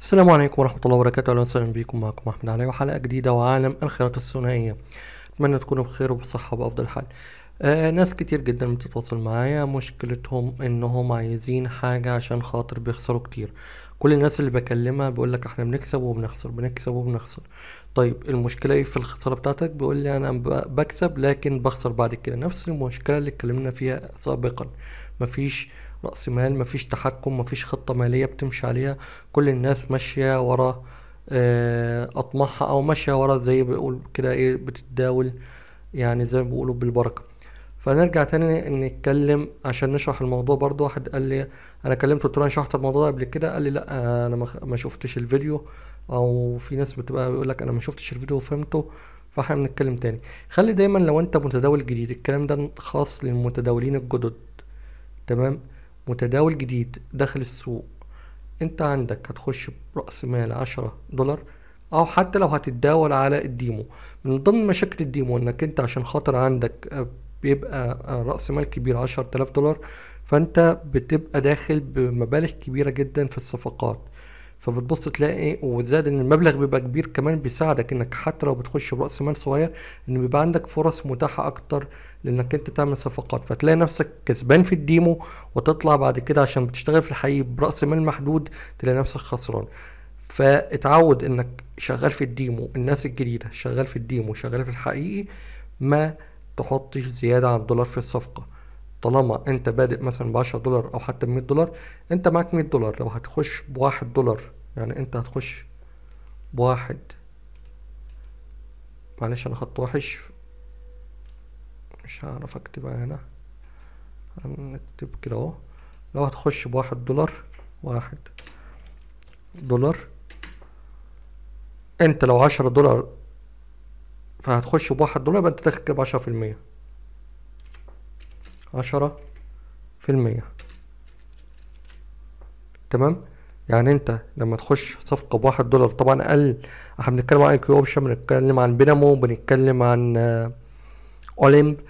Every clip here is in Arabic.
السلام عليكم ورحمة الله وبركاته أهلا وسهلا بكم معكم أحمد علي وحلقة جديدة وعالم الخيارات الثنائية أتمنى تكونوا بخير وبصحة بأفضل حال آه ناس كتير جدا بتتواصل معايا مشكلتهم إنهم عايزين حاجة عشان خاطر بيخسروا كتير كل الناس اللي بكلمها بيقول لك احنا بنكسب وبنخسر بنكسب وبنخسر طيب المشكله ايه في الخساره بتاعتك بيقول لي انا بكسب لكن بخسر بعد كده نفس المشكله اللي اتكلمنا فيها سابقا مفيش رأس مال مفيش تحكم مفيش خطة مالية بتمشي عليها كل الناس ماشية ورا آه، أطماعها أو ماشية ورا زي بيقول كده إيه بتتداول يعني زي ما بيقولوا بالبركة فنرجع تاني نتكلم عشان نشرح الموضوع برضو واحد قال لي انا كلمته قلت له انا شرحت الموضوع ده قبل كده قال لي لا انا ما شفتش الفيديو او في ناس بتبقى بيقول لك انا ما شفتش الفيديو وفهمته فاحنا بنتكلم تاني خلي دايما لو انت متداول جديد الكلام ده خاص للمتداولين الجدد تمام متداول جديد داخل السوق انت عندك هتخش برأس مال عشرة دولار او حتى لو هتتداول على الديمو من ضمن مشاكل الديمو انك انت عشان خاطر عندك آه، بيبقى آه، رأس مال كبير عشر تلاف دولار فانت بتبقى داخل بمبالغ كبيرة جدا في الصفقات فبتبص تلاقي وزاد ان المبلغ بيبقى كبير كمان بيساعدك انك حتى لو بتخش براس مال صغير ان بيبقى عندك فرص متاحه اكتر لانك انت تعمل صفقات فتلاقي نفسك كسبان في الديمو وتطلع بعد كده عشان بتشتغل في الحقيقي براس مال محدود تلاقي نفسك خسران فاتعود انك شغال في الديمو الناس الجديده شغال في الديمو شغال في الحقيقي ما تحطش زياده عن الدولار في الصفقه طالما انت بادئ مثلا ب 10 دولار او حتى ب 100 دولار انت معاك 100 دولار لو هتخش بواحد دولار يعني انت هتخش بواحد معلش انا خط وحش مش هعرف اكتبها هنا هنكتب كده اهو لو هتخش بواحد دولار واحد دولار انت لو عشرة دولار فهتخش بواحد دولار يبقى انت داخل كده بعشرة في المية عشرة في المية تمام يعني انت لما تخش صفقة بواحد دولار طبعا اقل احنا بنتكلم عن اي كيو اوبشن بنتكلم عن بينامو بنتكلم عن آه اوليمب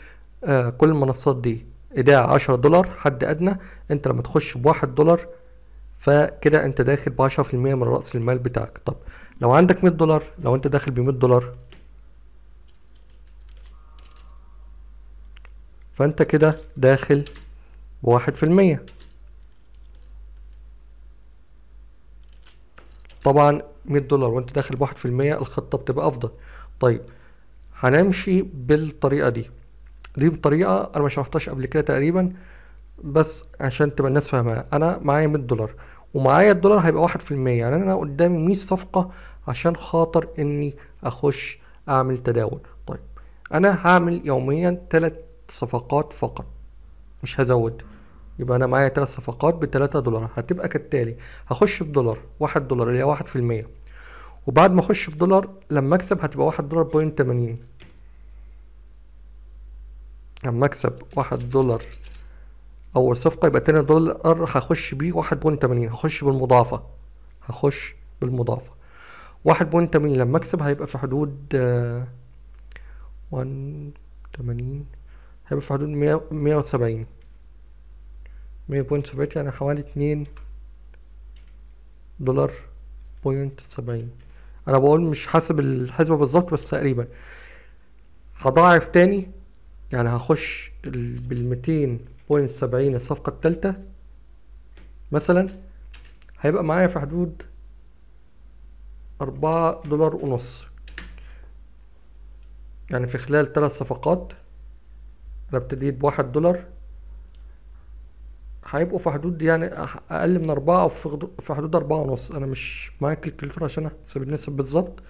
آه كل المنصات دي ايداع 10 دولار حد ادنى انت لما تخش ب 1 دولار فكده انت داخل ب 10% من راس المال بتاعك طب لو عندك 100 دولار لو انت داخل ب 100 دولار فانت كده داخل ب 1% طبعا 100 دولار وانت داخل ب 1% الخطه بتبقى افضل طيب هنمشي بالطريقة دي دي بطريقة أنا ما شرحتهاش قبل كده تقريبا بس عشان تبقى الناس فاهمة أنا معايا 100 دولار ومعايا الدولار هيبقى واحد في المية يعني أنا قدامي 100 صفقة عشان خاطر إني أخش أعمل تداول طيب أنا هعمل يوميا تلات صفقات فقط مش هزود يبقى أنا معايا تلات صفقات بتلاتة دولار هتبقى كالتالي هخش بدولار واحد دولار اللي هي واحد في المية وبعد ما أخش بدولار لما أكسب هتبقى واحد دولار بوينت تمانين لما اكسب واحد دولار اول صفقة يبقى تاني دولار هخش بيه واحد بوينت تمانين هخش بالمضاعفة هخش بالمضاعفة واحد بوينت تمانين لما اكسب هيبقى في حدود آه، وان تمانين هيبقى في حدود مية مية وسبعين مية بوينت سبعين يعني حوالي اتنين دولار بوينت سبعين انا بقول مش حاسب الحسبة بالظبط بس تقريبا هضاعف تاني يعني هخش بال 200.70 الصفقة التالتة مثلا هيبقى معايا في حدود أربعة دولار ونص يعني في خلال ثلاث صفقات أنا ابتديت بواحد دولار هيبقوا في حدود يعني أقل من أربعة أو في حدود أربعة ونص أنا مش معايا كالكوليتور عشان أحسب النسب بالظبط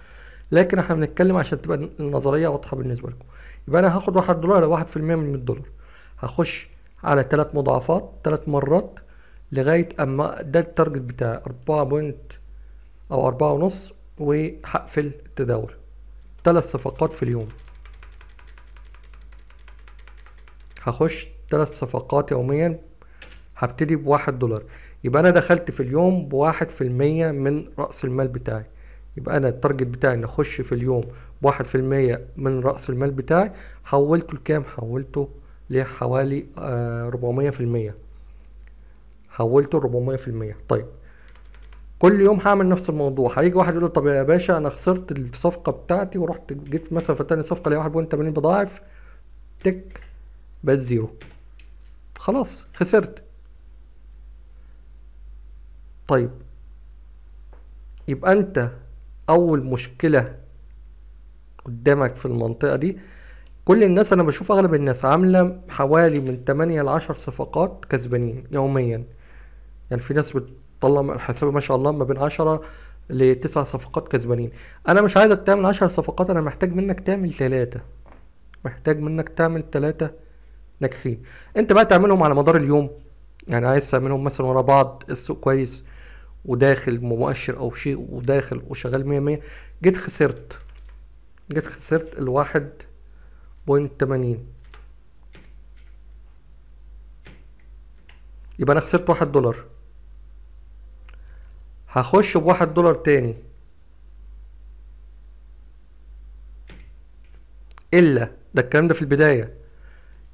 لكن احنا بنتكلم عشان تبقى النظريه واضحه بالنسبه لكم يبقى انا هاخد 1 دولار لو 1% من 100 دولار هخش على ثلاث مضاعفات ثلاث مرات لغايه اما ده التارجت بتاعي 4 بوينت او 4 ونص وهقفل التداول ثلاث صفقات في اليوم هخش ثلاث صفقات يوميا هبتدي بواحد دولار يبقى انا دخلت في اليوم بواحد في المية من رأس المال بتاعي يبقى انا التارجت بتاعي ان اخش في اليوم بواحد في المية من راس المال بتاعي حولته لكام حولته لحوالي آه، ربعمية في المية حولته ربعمية في المية طيب كل يوم هعمل نفس الموضوع هيجي واحد يقول طب يا باشا انا خسرت الصفقه بتاعتي ورحت جيت مثلا في تاني صفقه ليا 1.80 بضاعف تك بقت زيرو خلاص خسرت طيب يبقى انت اول مشكله قدامك في المنطقه دي كل الناس انا بشوف اغلب الناس عامله حوالي من 8 ل 10 صفقات كسبانين يوميا يعني في ناس بتطلع الحساب ما شاء الله ما بين 10 ل 9 صفقات كسبانين انا مش عايزك تعمل 10 صفقات انا محتاج منك تعمل 3 محتاج منك تعمل 3 ناجحين انت بقى تعملهم على مدار اليوم يعني عايز تعملهم مثلا ورا بعض السوق كويس وداخل مؤشر او شيء وداخل وشغال 100 100 جيت خسرت جيت خسرت ال 1.80 يبقى انا خسرت 1 دولار هخش ب 1 دولار تاني الا ده الكلام ده في البدايه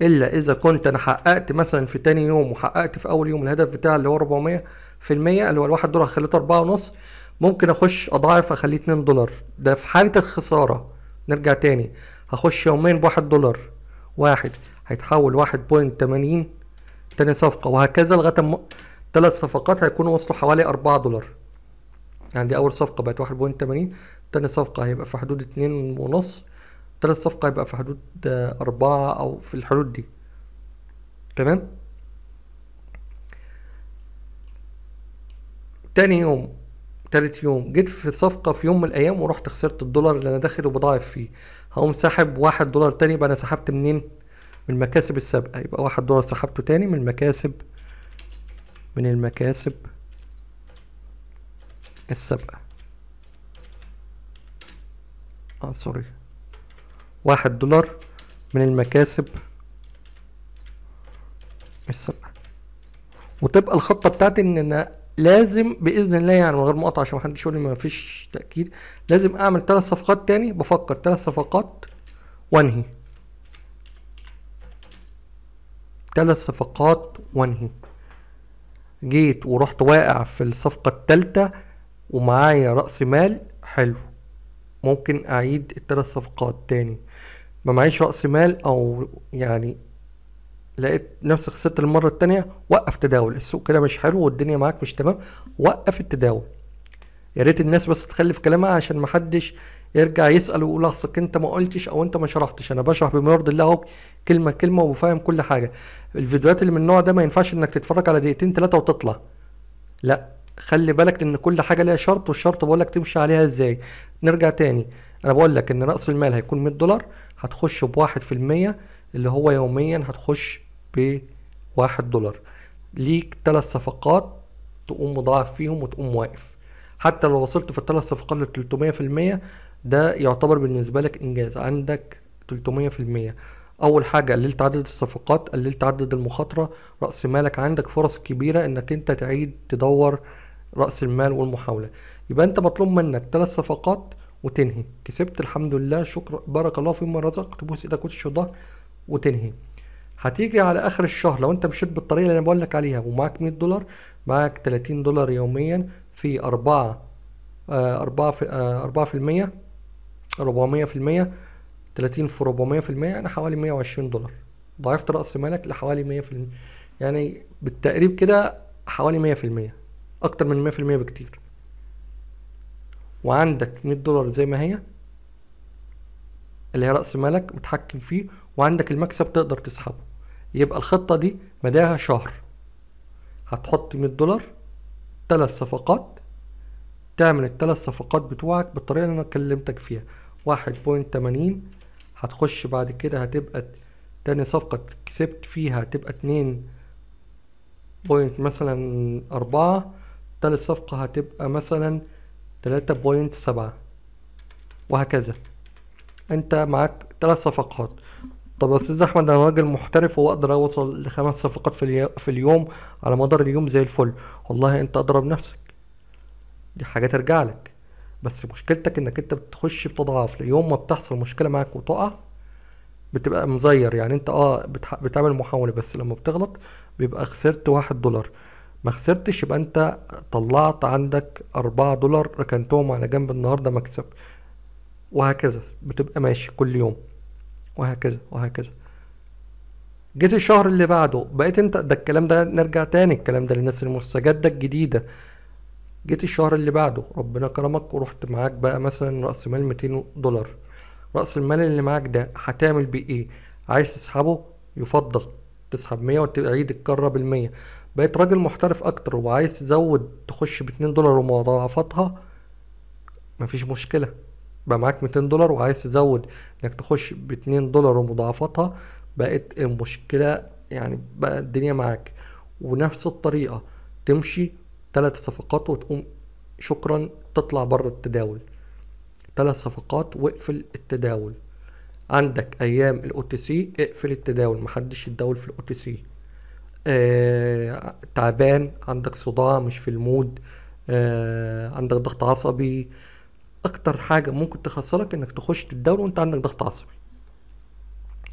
الا اذا كنت انا حققت مثلا في تاني يوم وحققت في اول يوم الهدف بتاعي اللي هو 400 في المية اللي هو الواحد دولار خليته أربعة ونص ممكن اخش اضاعف اخليه 2 دولار ده في حالة الخسارة نرجع تاني هخش يومين بواحد دولار واحد هيتحول واحد بوينت تمانين تاني صفقة وهكذا لغاية م... تلات صفقات هيكونوا وصلوا حوالي أربعة دولار يعني دي أول صفقة بقت واحد بوينت تمانين تاني صفقة هيبقى في حدود اتنين ونص ثلاث صفقة يبقى في حدود آه، أربعة أو في الحدود دي تمام تاني يوم تالت يوم جيت في صفقة في يوم من الأيام ورحت خسرت الدولار اللي أنا داخل وبضاعف فيه هقوم ساحب واحد دولار تاني يبقى أنا سحبت منين من المكاسب السابقة يبقى واحد دولار سحبته تاني من المكاسب من المكاسب السابقة اه سوري واحد دولار من المكاسب السبعة وتبقى الخطة بتاعتي ان انا لازم باذن الله يعني من غير مقاطعة عشان محدش يقول لي مفيش تأكيد لازم اعمل ثلاث صفقات تاني بفكر ثلاث صفقات وانهي ثلاث صفقات وانهي جيت ورحت واقع في الصفقة التالتة ومعايا رأس مال حلو ممكن أعيد الثلاث صفقات تاني ما معيش راس مال او يعني لقيت نفسي خسرت المره التانية وقف تداول السوق كده مش حلو والدنيا معاك مش تمام وقف التداول يا ريت الناس بس تخلي في كلامها عشان محدش يرجع يسال ويقول اصلك انت ما قلتش او انت ما شرحتش انا بشرح بما يرضي الله اهو كلمه كلمه وبفهم كل حاجه الفيديوهات اللي من النوع ده ما ينفعش انك تتفرج على دقيقتين ثلاثه وتطلع لا خلي بالك ان كل حاجه ليها شرط والشرط بقول لك تمشي عليها ازاي نرجع تاني انا بقول لك ان راس المال هيكون 100 دولار هتخش بواحد في المية اللي هو يوميا هتخش بواحد دولار ليك تلات صفقات تقوم مضاعف فيهم وتقوم واقف حتى لو وصلت في الثلاث صفقات لتلتمية في المية ده يعتبر بالنسبة لك إنجاز عندك تلتمية في المية أول حاجة قللت عدد الصفقات قللت عدد المخاطرة رأس مالك عندك فرص كبيرة إنك أنت تعيد تدور رأس المال والمحاولة يبقى أنت مطلوب منك ثلاث صفقات وتنهي كسبت الحمد لله شكر بارك الله فيما رزقك تبوس ايدك وتش الظهر وتنهي هتيجي على اخر الشهر لو انت مشيت بالطريقه اللي انا بقول لك عليها ومعاك 100 دولار معاك 30 دولار يوميا في 4 4 4 في المية 400 في المية 30 في 400 في المية يعني حوالي 120 دولار ضعفت رأس مالك لحوالي 100 في المية يعني بالتقريب كده حوالي 100 في المية أكتر من 100 في المية بكتير وعندك 100 دولار زي ما هي اللي هي راس مالك متحكم فيه وعندك المكسب تقدر تسحبه يبقى الخطه دي مداها شهر هتحط 100 دولار ثلاث صفقات تعمل الثلاث صفقات بتوعك بالطريقه اللي انا كلمتك فيها واحد بوينت تمانين هتخش بعد كده هتبقى تاني صفقة كسبت فيها هتبقى اتنين بوينت مثلا أربعة تالت صفقة هتبقى مثلا 3.7 وهكذا انت معاك ثلاث صفقات طب يا استاذ احمد انا راجل محترف واقدر اوصل لخمس صفقات في, اليوم على مدار اليوم زي الفل والله انت اضرب نفسك دي حاجه ترجع لك بس مشكلتك انك انت بتخش بتضعف يوم ما بتحصل مشكله معاك وتقع بتبقى مزير يعني انت اه بتعمل محاوله بس لما بتغلط بيبقى خسرت واحد دولار ما خسرتش يبقى انت طلعت عندك أربعة دولار ركنتهم على جنب النهارده مكسب وهكذا بتبقى ماشي كل يوم وهكذا وهكذا جيت الشهر اللي بعده بقيت انت ده الكلام ده نرجع تاني الكلام ده للناس المستجدة الجديدة جيت الشهر اللي بعده ربنا كرمك ورحت معاك بقى مثلا رأس مال 200 دولار رأس المال اللي معاك ده هتعمل بيه ايه عايز تسحبه يفضل تسحب 100 وتعيد ال بالمية بقيت راجل محترف اكتر وعايز تزود تخش باتنين دولار ومضاعفاتها مفيش مشكلة بقى معاك 200 دولار وعايز تزود انك تخش باتنين دولار ومضاعفاتها بقت المشكلة يعني بقى الدنيا معاك ونفس الطريقة تمشي ثلاث صفقات وتقوم شكرا تطلع بره التداول ثلاث صفقات واقفل التداول عندك ايام الاو تي سي اقفل التداول محدش يتداول في الاو تي سي آه، تعبان عندك صداع مش في المود آه عندك ضغط عصبي اكتر حاجه ممكن تخسرك انك تخش تتداول وانت عندك ضغط عصبي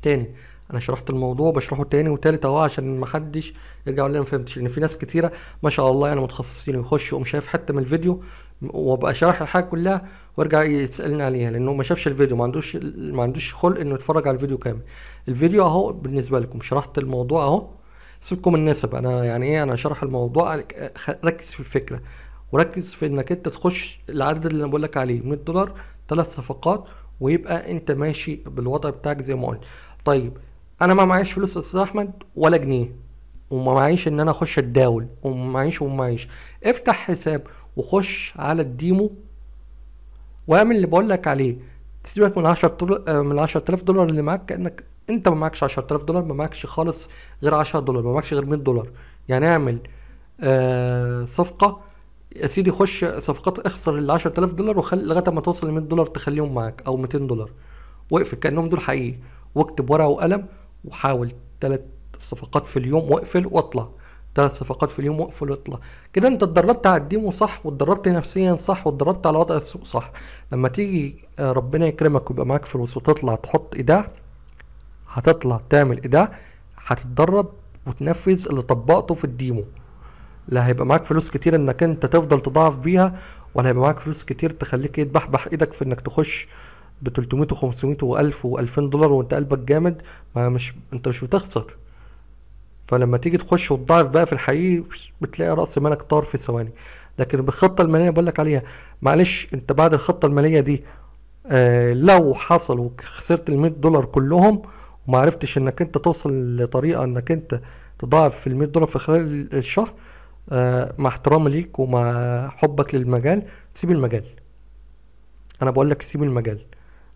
تاني انا شرحت الموضوع بشرحه تاني وتالت اهو عشان محدش يرجع يقول لي ما فهمتش لان في ناس كتيره ما شاء الله يعني متخصصين يخش يقوم شايف حته من الفيديو وابقى اشرح الحاجه كلها وارجع يسالني عليها لانه ما شافش الفيديو ما عندوش ما عندوش خلق انه يتفرج على الفيديو كامل الفيديو اهو بالنسبه لكم شرحت الموضوع اهو سيبكم النسب انا يعني ايه انا شرح الموضوع ركز في الفكره وركز في انك انت تخش العدد اللي انا بقول لك عليه 100 دولار ثلاث صفقات ويبقى انت ماشي بالوضع بتاعك زي ما قلت طيب انا ما معيش فلوس استاذ احمد ولا جنيه وما معيش ان انا اخش اتداول وما معيش وما معيش افتح حساب وخش على الديمو واعمل اللي بقول لك عليه تسيبك من 10 آه، من 10000 دولار اللي معاك كانك انت ما معكش 10000 دولار ما معكش خالص غير 10 دولار ما معكش غير 100 دولار يعني اعمل آه، صفقه يا سيدي خش صفقات اخسر ال 10000 دولار وخلي لغايه ما توصل ل 100 دولار تخليهم معاك او 200 دولار واقفل كانهم دول حقيقي واكتب ورقه وقلم وحاول ثلاث صفقات في اليوم واقفل واطلع ثلاث صفقات في اليوم وقفل واطلع كده انت اتدربت على الديمو صح واتدربت نفسيا صح واتدربت على وضع السوق صح لما تيجي آه، ربنا يكرمك ويبقى معاك فلوس وتطلع تحط ايداع هتطلع تعمل ايداع هتتدرب وتنفذ اللي طبقته في الديمو لا هيبقى معاك فلوس كتير انك انت تفضل تضاعف بيها ولا هيبقى معاك فلوس كتير تخليك يتبحبح إيه، ايدك في انك تخش ب 300 و 500 و 1000 و 2000 دولار وانت قلبك جامد ما مش انت مش بتخسر فلما تيجي تخش وتضاعف بقى في الحقيقي بتلاقي راس مالك طار في ثواني لكن بالخطه الماليه بقول لك عليها معلش انت بعد الخطه الماليه دي آه لو حصل وخسرت ال 100 دولار كلهم وما عرفتش انك انت توصل لطريقه انك انت تضاعف في ال 100 دولار في خلال الشهر آه مع احترامي ليك ومع حبك للمجال سيب المجال انا بقول لك سيب المجال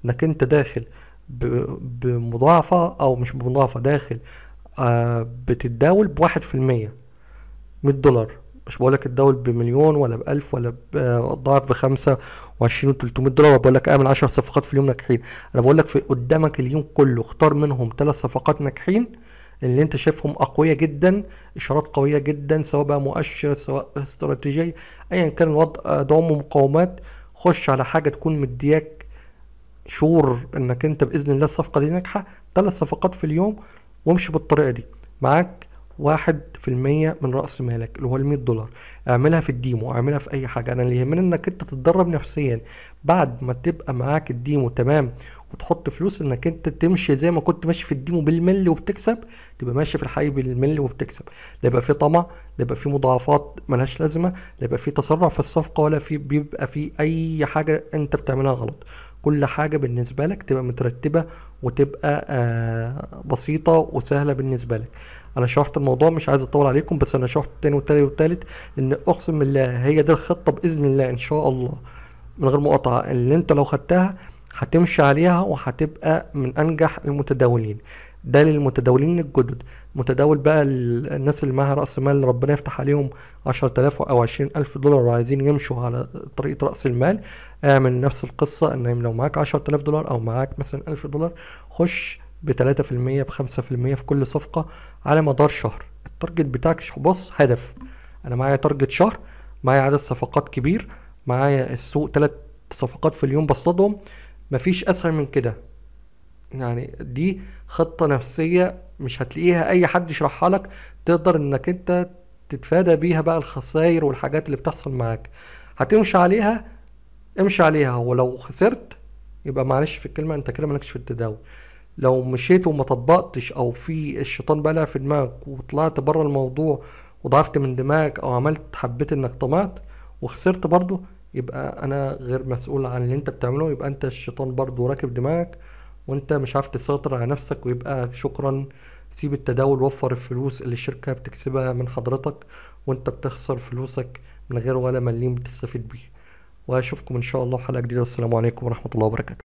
انك انت داخل بمضاعفه او مش بمضاعفه داخل آه، بتتداول ب 1% 100 دولار مش بقولك اتداول بمليون ولا بألف ولا آه، ضعف بخمسة وعشرين وتلتمية دولار بقولك اعمل عشر صفقات في اليوم ناجحين انا بقولك في قدامك اليوم كله اختار منهم ثلاث صفقات ناجحين اللي انت شايفهم اقوياء جدا اشارات قويه جدا سواء بقى مؤشر سواء استراتيجيه ايا كان الوضع دوام ومقاومات خش على حاجه تكون مدياك شور انك انت باذن الله الصفقه دي ناجحه ثلاث صفقات في اليوم وامشي بالطريقه دي معاك واحد في المية من رأس مالك اللي هو المية دولار اعملها في الديمو اعملها في اي حاجة انا اللي يهمني انك انت تتدرب نفسيا بعد ما تبقى معاك الديمو تمام وتحط فلوس انك انت تمشي زي ما كنت ماشي في الديمو بالملي وبتكسب تبقى ماشي في الحقيقة بالملي وبتكسب لا يبقى في طمع لا يبقى في مضاعفات ملهاش لازمة لا يبقى في تسرع في الصفقة ولا في بيبقى في اي حاجة انت بتعملها غلط كل حاجة بالنسبة لك تبقى مترتبة وتبقى آه، بسيطة وسهلة بالنسبة لك انا شرحت الموضوع مش عايز اطول عليكم بس انا شرحت التاني والتالت والتالت لان اقسم بالله هي دي الخطة باذن الله ان شاء الله من غير مقاطعة اللي انت لو خدتها هتمشي عليها وهتبقى من انجح المتداولين ده للمتداولين الجدد متداول بقى الناس اللي معاها راس مال ربنا يفتح عليهم 10000 او 20000 دولار وعايزين يمشوا على طريقه راس المال اعمل نفس القصه ان لو معاك 10000 دولار او معاك مثلا 1000 دولار خش ب 3% ب 5% في كل صفقه على مدار شهر التارجت بتاعك بص هدف انا معايا تارجت شهر معايا عدد صفقات كبير معايا السوق ثلاث صفقات في اليوم بصطادهم مفيش اسهل من كده يعني دي خطة نفسية مش هتلاقيها اي حد يشرحها لك تقدر انك انت تتفادى بيها بقى الخسائر والحاجات اللي بتحصل معاك هتمشي عليها امشي عليها ولو خسرت يبقى معلش في الكلمة انت كده مالكش في التداول لو مشيت وما طبقتش او في الشيطان بقى لعب في دماغك وطلعت بره الموضوع وضعفت من دماغك او عملت حبيت انك طمعت وخسرت برضه يبقى انا غير مسؤول عن اللي انت بتعمله يبقى انت الشيطان برضه راكب دماغك وانت مش عارف تسيطر على نفسك ويبقى شكرا سيب التداول وفر الفلوس اللي الشركة بتكسبها من حضرتك وانت بتخسر فلوسك من غير ولا مليم بتستفيد بيه واشوفكم ان شاء الله حلقة جديدة والسلام عليكم ورحمة الله وبركاته